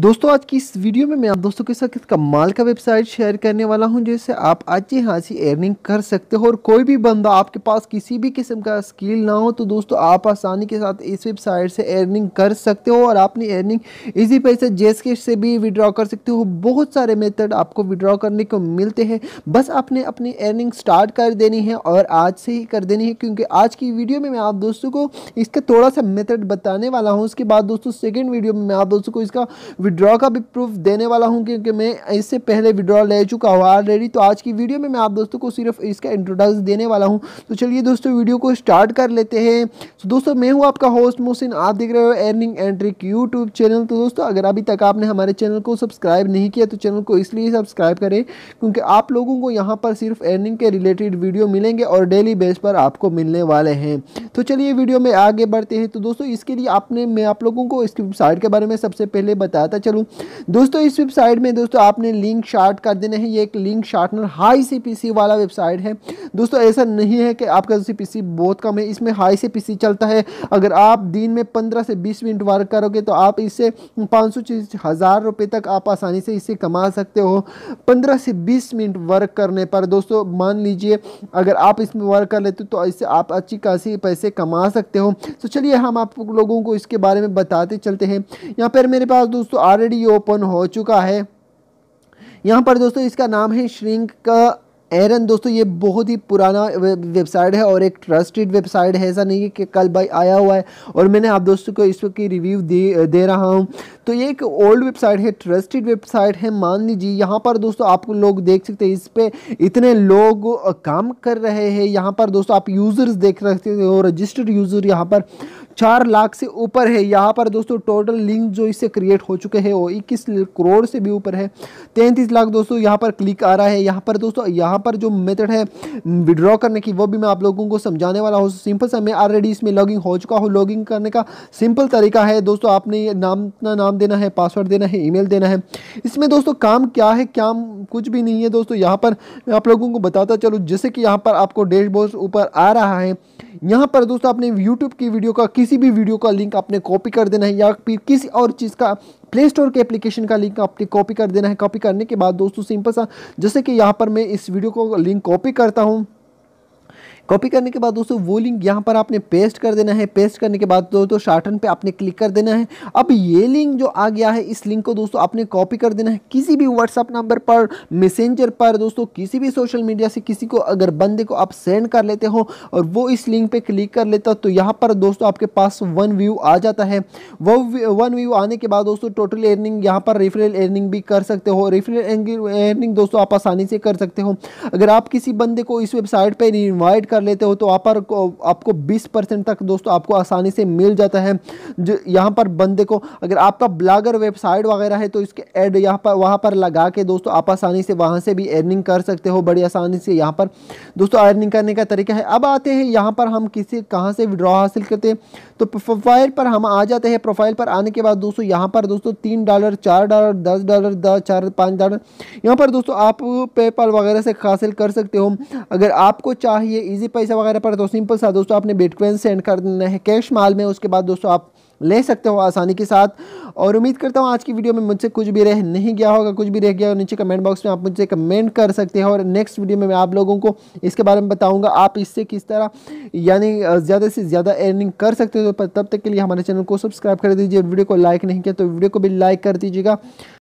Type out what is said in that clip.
दोस्तों आज की इस वीडियो में मैं आप दोस्तों के साथ इसका माल का वेबसाइट शेयर करने वाला हूं जिससे आप अच्छी खासी अर्निंग कर सकते हो और कोई भी बंदा आपके पास किसी भी किस्म का स्किल ना हो तो दोस्तों आप आसानी के साथ इस वेबसाइट से अर्निंग कर सकते हो और अपनी अर्निंग इसी पैसे जेस के से भी विड्रॉ कर सकते हो बहुत सारे मेथड आपको विड्रॉ करने को मिलते हैं बस आपने अपनी अर्निंग स्टार्ट कर देनी है और आज से ही कर देनी है क्योंकि आज की वीडियो में मैं आप दोस्तों को इसका थोड़ा सा मेथड बताने वाला हूँ उसके बाद दोस्तों सेकेंड वीडियो में मैं आप दोस्तों को इसका विड्रॉ का भी प्रूफ देने वाला हूँ क्योंकि मैं इससे पहले विड्रॉ ले चुका हूँ ऑलरेडी तो आज की वीडियो में मैं आप दोस्तों को सिर्फ इसका इंट्रोडक्स देने वाला हूँ तो चलिए दोस्तों वीडियो को स्टार्ट कर लेते हैं तो दोस्तों मैं हूँ आपका होस्ट मोहसिन आप देख रहे हो अर्निंग एंट्रिक यूट्यूब चैनल तो दोस्तों अगर अभी तक आपने हमारे चैनल को सब्सक्राइब नहीं किया तो चैनल को इसलिए सब्सक्राइब करें क्योंकि आप लोगों को यहाँ पर सिर्फ अर्निंग के रिलेटेड वीडियो मिलेंगे और डेली बेस पर आपको मिलने वाले हैं तो चलिए वीडियो में आगे बढ़ते हैं तो दोस्तों इसके लिए आपने मैं आप लोगों को इसकी वेबसाइट के बारे में सबसे पहले बताया बताता चलूँ दोस्तों इस वेबसाइट में दोस्तों आपने लिंक शार्ट कर देना है ये एक link shortener high C P C वाला वेबसाइट है दोस्तों ऐसा नहीं है कि आपका सी पी सी बहुत कम है इसमें हाई सी चलता है अगर आप दिन में पंद्रह से बीस मिनट वर्क करोगे तो आप इससे पाँच सौ हज़ार रुपये तक आप आसानी से इससे कमा सकते हो पंद्रह से बीस मिनट वर्क करने पर दोस्तों मान लीजिए अगर आप इसमें वर्क कर लेते तो इससे आप अच्छी खासी पैसे कमा सकते हो तो चलिए हम आप लोगों को इसके बारे में बताते चलते हैं यहाँ पर मेरे पास दोस्तों ऑलरेडी ओपन हो चुका है यहाँ पर दोस्तों इसका नाम है श्रिंक का एरन दोस्तों ये बहुत ही पुराना वेबसाइट है और एक ट्रस्टेड वेबसाइट है ऐसा नहीं है कि कल भाई आया हुआ है और मैंने आप दोस्तों को इस की रिव्यू दे दे रहा हूँ तो ये एक ओल्ड वेबसाइट है ट्रस्टेड वेबसाइट है मान लीजिए यहाँ पर दोस्तों आप लोग देख सकते हैं इस पर इतने लोग काम कर रहे हैं यहाँ पर दोस्तों आप यूज़र्स देख सकते हो रजिस्टर्ड यूज़र यहाँ पर चार लाख से ऊपर है यहाँ पर दोस्तों टोटल लिंक जो इससे क्रिएट हो चुके हैं वो इक्कीस करोड़ से भी ऊपर है तैंतीस लाख दोस्तों यहाँ पर क्लिक आ रहा है यहाँ पर दोस्तों यहाँ पर जो मेथड है विड्रॉ करने की वो भी मैं आप लोगों को समझाने वाला हूँ सिंपल सा मैं ऑलरेडी इसमें लॉगिंग हो चुका हूँ लॉगिंग करने का सिंपल तरीका है दोस्तों आपने नाम अपना नाम देना है पासवर्ड देना है ईमेल देना है इसमें दोस्तों काम क्या है क्या कुछ भी नहीं है दोस्तों यहाँ पर मैं आप लोगों को बताता चलूँ जैसे कि यहाँ पर आपको डैशबोर्ड ऊपर आ रहा है यहाँ पर दोस्तों आपने यूट्यूब की वीडियो का किस किसी भी वीडियो का लिंक आपने कॉपी कर देना है या फिर किसी और चीज़ का प्ले स्टोर के एप्लीकेशन का लिंक आपने कॉपी कर देना है कॉपी करने के बाद दोस्तों सिंपल सा जैसे कि यहाँ पर मैं इस वीडियो को लिंक कॉपी करता हूँ कॉपी करने के बाद दोस्तों वो लिंक यहाँ पर आपने पेस्ट कर देना है पेस्ट करने के बाद दोस्तों शार्टन पे आपने क्लिक कर देना है अब ये लिंक जो आ गया है इस लिंक को दोस्तों आपने कॉपी कर देना है किसी भी व्हाट्सअप नंबर पर मैसेंजर पर दोस्तों किसी भी सोशल मीडिया से किसी को अगर बंदे को आप सेंड कर लेते हो और वो इस लिंक पर क्लिक कर लेता तो यहाँ पर दोस्तों आपके पास वन व्यू आ जाता है वो वन व्यू आने के बाद दोस्तों टोटल एर्निंग यहाँ पर रिफरल एर्निंग भी कर सकते हो रिफरल एर्निंग दोस्तों आप आसानी से कर सकते हो अगर आप किसी बंदे को इस वेबसाइट पर इन्वाइट कर कर लेते हो तो आप आपको 20 परसेंट तक दोस्तों आपको आसानी से मिल जाता है जो यहाँ पर बंदे को अगर आपका ब्लॉगर वेबसाइट वगैरह है तो इसके एड यहाँ पर वहाँ पर लगा के दोस्तों आप आसानी से वहाँ से भी अर्निंग कर सकते हो बड़ी आसानी से यहाँ पर दोस्तों अर्निंग करने का तरीका है अब आते हैं यहाँ पर हम किसी कहाँ से विड्रॉ हासिल करते हैं तो प्रोफाइल पर हम आ जाते हैं प्रोफाइल पर आने के बाद दोस्तों यहाँ पर दोस्तों तीन डॉलर चार डॉलर दस डॉलर दस चार पाँच डॉलर यहाँ पर दोस्तों आप पेपाल वगैरह से हासिल कर सकते हो अगर आपको चाहिए इजी इजी पैसा वगैरह पर तो सिंपल सा दोस्तों आपने बिटकॉइन सेंड कर देना है कैश माल में उसके बाद दोस्तों आप ले सकते हो आसानी के साथ और उम्मीद करता हूँ आज की वीडियो में मुझसे कुछ भी रह नहीं गया होगा कुछ भी रह गया हो नीचे कमेंट बॉक्स में आप मुझसे कमेंट कर सकते हैं और नेक्स्ट वीडियो में मैं आप लोगों को इसके बारे में बताऊंगा आप इससे किस तरह यानी ज़्यादा से ज़्यादा अर्निंग कर सकते हो तो तब तक के लिए हमारे चैनल को सब्सक्राइब कर दीजिए वीडियो को लाइक नहीं किया तो वीडियो को भी लाइक कर दीजिएगा